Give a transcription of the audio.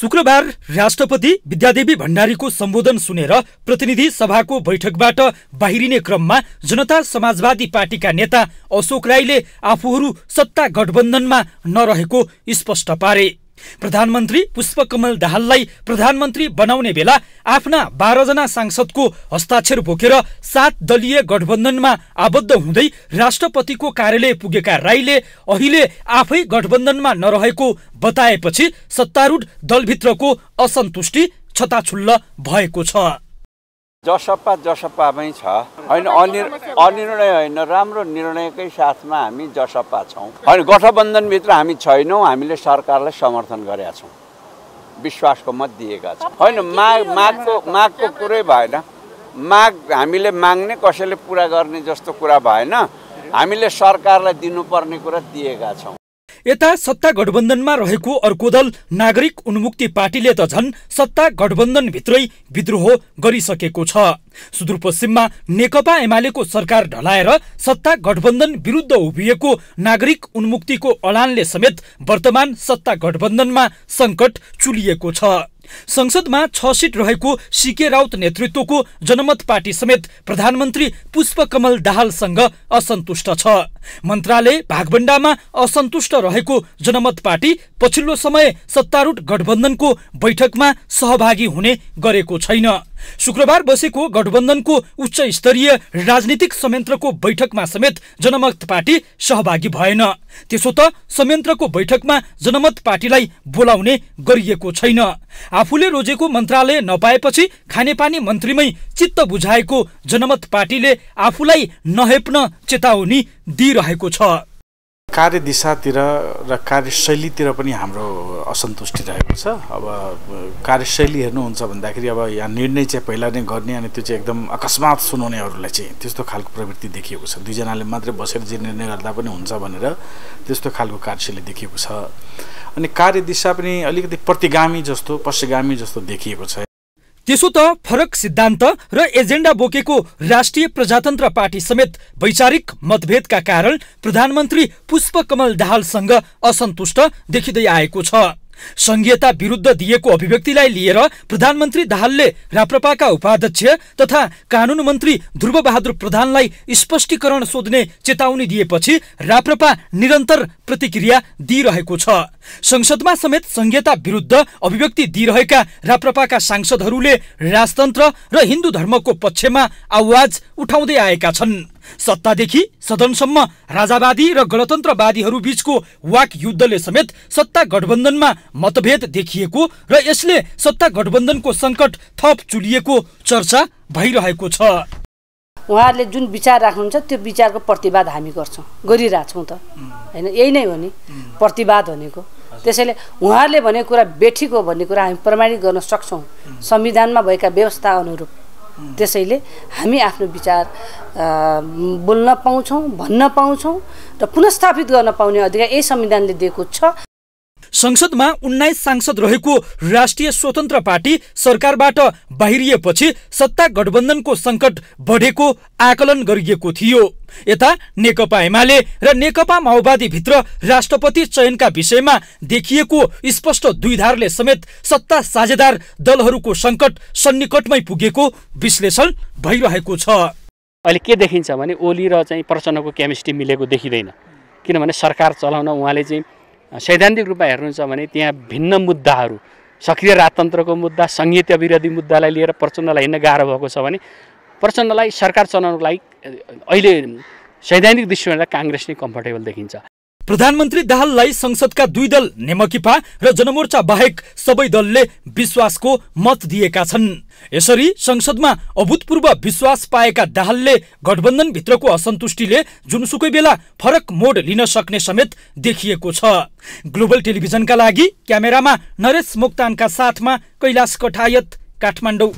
शुक्रबार राष्ट्रपति विद्यादेवी भण्डारीको सम्बोधन सुनेर प्रतिनिधि सभाको बैठकबाट बाहिरिने क्रममा जनता समाजवादी पार्टीका नेता अशोक राईले आफूहरू सत्ता गठबन्धनमा नरहेको स्पष्ट पारे प्रधानमन्त्री पुष्पकमल दाहाललाई प्रधानमन्त्री बनाउने बेला आफ्ना बाह्रजना सांसदको हस्ताक्षर बोकेर सात दलीय गठबन्धनमा आबद्ध हुँदै राष्ट्रपतिको कार्यालय पुगेका राईले अहिले आफै गठबन्धनमा नरहेको बताएपछि सत्तारूढ दलभित्रको असन्तुष्टि छताछुल्ल भएको छ जसपा जसपामै छ होइन अनि अनिर्णय होइन राम्रो निर्णयकै साथमा हामी जसपा छौँ होइन गठबन्धनभित्र हामी छैनौँ हामीले सरकारलाई समर्थन गरेका छौँ विश्वासको मत दिएका छौँ होइन माग मागको मागको कुरै भएन माग हामीले माग्ने कसैले पुरा गर्ने जस्तो कुरा भएन हामीले सरकारलाई दिनुपर्ने कुरा दिएका छौँ यता सत्ता गठबन्धनमा रहेको अर्को दल नागरिक उन्मुक्ति पार्टीले त झन् सत्ता गठबन्धनभित्रै विद्रोह गरिसकेको छ सुदूरपश्चिममा नेकपा एमालेको सरकार ढलाएर सत्ता गठबन्धन विरुद्ध उभिएको नागरिक उन्मुक्तिको अडानले समेत वर्तमान सत्ता गठबन्धनमा सङ्कट चुलिएको छ संसदमा छ सिट रहेको सिके राउत नेतृत्वको जनमत पार्टी समेत प्रधानमन्त्री पुष्पकमल दाहालसँग असन्तुष्ट छ मन्त्रालय भागभण्डामा असन्तुष्ट रहेको जनमत पार्टी पछिल्लो समय सत्तारूढ गठबन्धनको बैठकमा सहभागी हुने गरेको छैन शुक्रबार बसेको गठबन्धनको उच्च स्तरीय राजनीतिक संयन्त्रको बैठकमा समेत जनमत पार्टी सहभागी भएन त्यसो त संयन्त्रको बैठकमा जनमत पार्टीलाई बोलाउने गरिएको छैन आफूले रोजेको मन्त्रालय नपाएपछि खानेपानी मन्त्रीमै चित्त बुझाएको जनमत पार्टीले आफूलाई नहेप्न चेतावनी दिइरहेको छ कार्य कार्यदिशातिर र कार्यशैलीतिर पनि हाम्रो असन्तुष्टि रहेको छ अब कार्यशैली हेर्नुहुन्छ भन्दाखेरि अब यहाँ निर्णय चाहिँ पहिला नै गर्ने अनि त्यो चाहिँ एकदम अकस्मात सुनाउनेहरूलाई चाहिँ त्यस्तो खालको प्रवृत्ति देखिएको छ दुईजनाले मात्रै बसेर जे निर्णय गर्दा पनि हुन्छ भनेर त्यस्तो खालको कार्यशैली देखिएको छ अनि कार्यदिशा पनि अलिकति प्रतिगामी जस्तो पश्चिगामी जस्तो देखिएको छ त्यसो त फरक सिद्धान्त र एजेन्डा बोकेको राष्ट्रिय प्रजातन्त्र पार्टी समेत वैचारिक मतभेदका कारण प्रधानमन्त्री पुष्पकमल दाहालसँग असन्तुष्ट देखिँदै आएको छ संघीयता विरुद्ध दिएको अभिव्यक्तिलाई लिएर प्रधानमन्त्री दाहालले राप्रपाका उपाध्यक्ष तथा कानुन मन्त्री ध्रुवबहादुर प्रधानलाई स्पष्टीकरण सोध्ने चेतावनी दिएपछि राप्रपा निरन्तर प्रतिक्रिया दिइरहेको छ संसदमा समेत संघीयता विरुद्ध अभिव्यक्ति दिइरहेका राप्रपाका सांसदहरूले राजतन्त्र र हिन्दू धर्मको पक्षमा आवाज उठाउँदै आएका छन् सत्तादेखि सदनसम्म राजावादी र गणतन्त्रवादीहरू बीचको वाक युद्धले समेत सत्ता गठबन्धनमा मतभेद देखिएको र यसले सत्ता गठबन्धनको सङ्कट थप चुलिएको चर्चा भइरहेको छ उहाँहरूले जुन विचार राख्नुहुन्छ त्यो विचारको प्रतिवाद हामी गर्छौँ गरिरहेछौँ त होइन यही नै हो नि प्रतिवाद भनेको त्यसैले उहाँहरूले भनेको कुरा बेठीको भन्ने कुरा हामी प्रमाणित गर्न सक्छौँ संविधानमा भएका व्यवस्था अनुरूप त्यसैले हामी आफ्नो विचार बोल्न पाउँछौँ भन्न पाउँछौँ र पुनस्थापित गर्न पाउने अधिकार यही संविधानले दिएको छ संसदमा उन्नाइस सांसद रहेको राष्ट्रिय स्वतन्त्र पार्टी सरकारबाट बाहिरिएपछि सत्ता गठबन्धनको सङ्कट बढेको आकलन गरिएको थियो यता नेकपा एमाले र नेकपा माओवादीभित्र राष्ट्रपति चयनका विषयमा देखिएको स्पष्ट दुईधारले समेत सत्ता साझेदार दलहरूको सङ्कट सन्निकटमै पुगेको विश्लेषण भइरहेको छ अहिले के देखिन्छ भने ओली र चाहिँ प्रचण्डको केमिस्ट्री मिलेको देखिँदैन किनभने सरकार चलाउन उहाँले चाहिँ सैद्धान्तिक रूपमा हेर्नुहुन्छ भने त्यहाँ भिन्न मुद्दाहरू सक्रिय राजतन्त्रको मुद्दा सङ्घीय विरोधी मुद्दालाई लिएर प्रचण्डलाई हिँड्न गाह्रो भएको छ भने प्रचण्डलाई सरकार चलाउनको लागि अहिले सैद्धान्तिक दृष्टिकोणलाई काङ्ग्रेस नै कम्फर्टेबल देखिन्छ प्रधानमन्त्री दाहाललाई संसदका दुई दल नेमकिपा र जनमोर्चा बाहेक सबै दलले विश्वासको मत दिएका छन् यसरी संसदमा अभूतपूर्व विश्वास पाएका दाहालले गठबन्धनभित्रको असन्तुष्टिले जुनसुकै बेला फरक मोड लिन सक्ने समेत देखिएको छ ग्लोबल टेलिभिजनका लागि क्यामेरामा नरेश मोक्तानका साथमा कैलाश कठायत काठमाडौँ